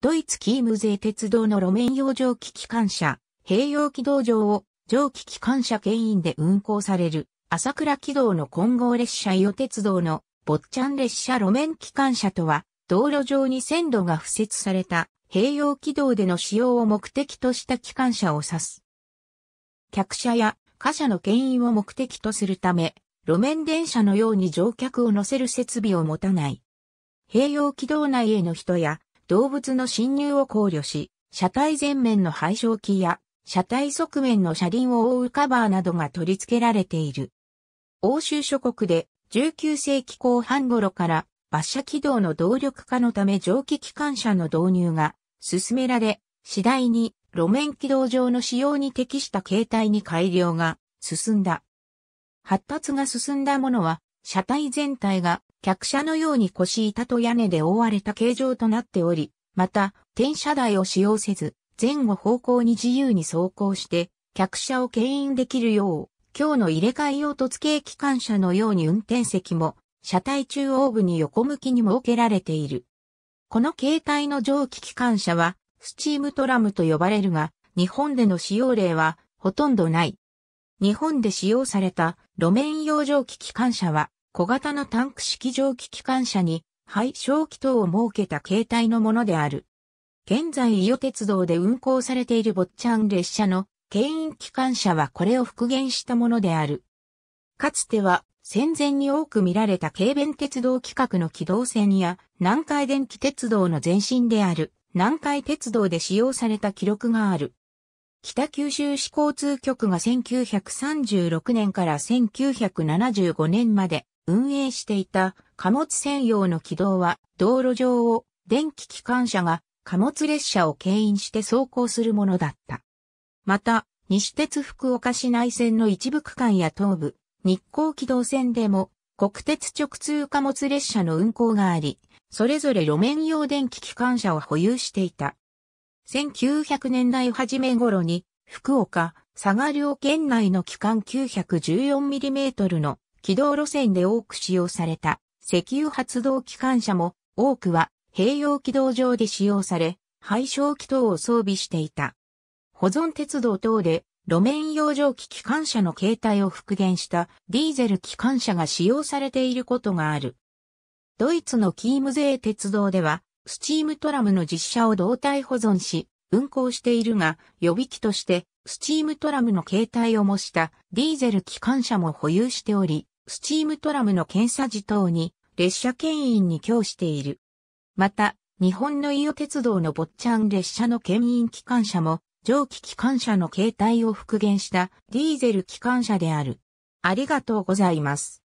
ドイツキームゼ鉄道の路面用蒸気機関車、併用軌道上を蒸気機関車牽引で運行される、朝倉軌道の混合列車伊予鉄道のッちゃん列車路面機関車とは、道路上に線路が付設された、併用軌道での使用を目的とした機関車を指す。客車や貨車の牽引を目的とするため、路面電車のように乗客を乗せる設備を持たない。併用軌道内への人や動物の侵入を考慮し、車体前面の排照機や、車体側面の車輪を覆うカバーなどが取り付けられている。欧州諸国で19世紀後半頃から馬車軌道の動力化のため蒸気機関車の導入が進められ、次第に路面軌道上の使用に適した形態に改良が進んだ。発達が進んだものは車体全体が客車のように腰板と屋根で覆われた形状となっており、また、転車台を使用せず、前後方向に自由に走行して、客車を牽引できるよう、今日の入れ替え用突形機関車のように運転席も、車体中央部に横向きに設けられている。この形態の蒸気機関車は、スチームトラムと呼ばれるが、日本での使用例はほとんどない。日本で使用された路面用蒸気機関車は、小型のタンク式蒸気機関車に廃小気筒を設けた形態のものである。現在伊予鉄道で運行されている坊っちゃん列車の牽引機関車はこれを復元したものである。かつては戦前に多く見られた軽便鉄道規格の機動線や南海電気鉄道の前身である南海鉄道で使用された記録がある。北九州市交通局が1936年から1975年まで運営していた貨物専用の軌道は道路上を電気機関車が貨物列車を牽引して走行するものだった。また、西鉄福岡市内線の一部区間や東部、日光軌道線でも国鉄直通貨物列車の運行があり、それぞれ路面用電気機関車を保有していた。1900年代初め頃に福岡、佐賀両県内の機関 914mm の軌道路線で多く使用された石油発動機関車も多くは併用軌道上で使用され、廃焼機等を装備していた。保存鉄道等で路面養蒸機機関車の形態を復元したディーゼル機関車が使用されていることがある。ドイツのキームゼー鉄道では、スチームトラムの実車を胴体保存し、運行しているが、予備機として、スチームトラムの形態を模したディーゼル機関車も保有しており、スチームトラムの検査時等に列車牽引に供している。また、日本の伊予鉄道の坊ちゃん列車の牽引機関車も、蒸気機関車の形態を復元したディーゼル機関車である。ありがとうございます。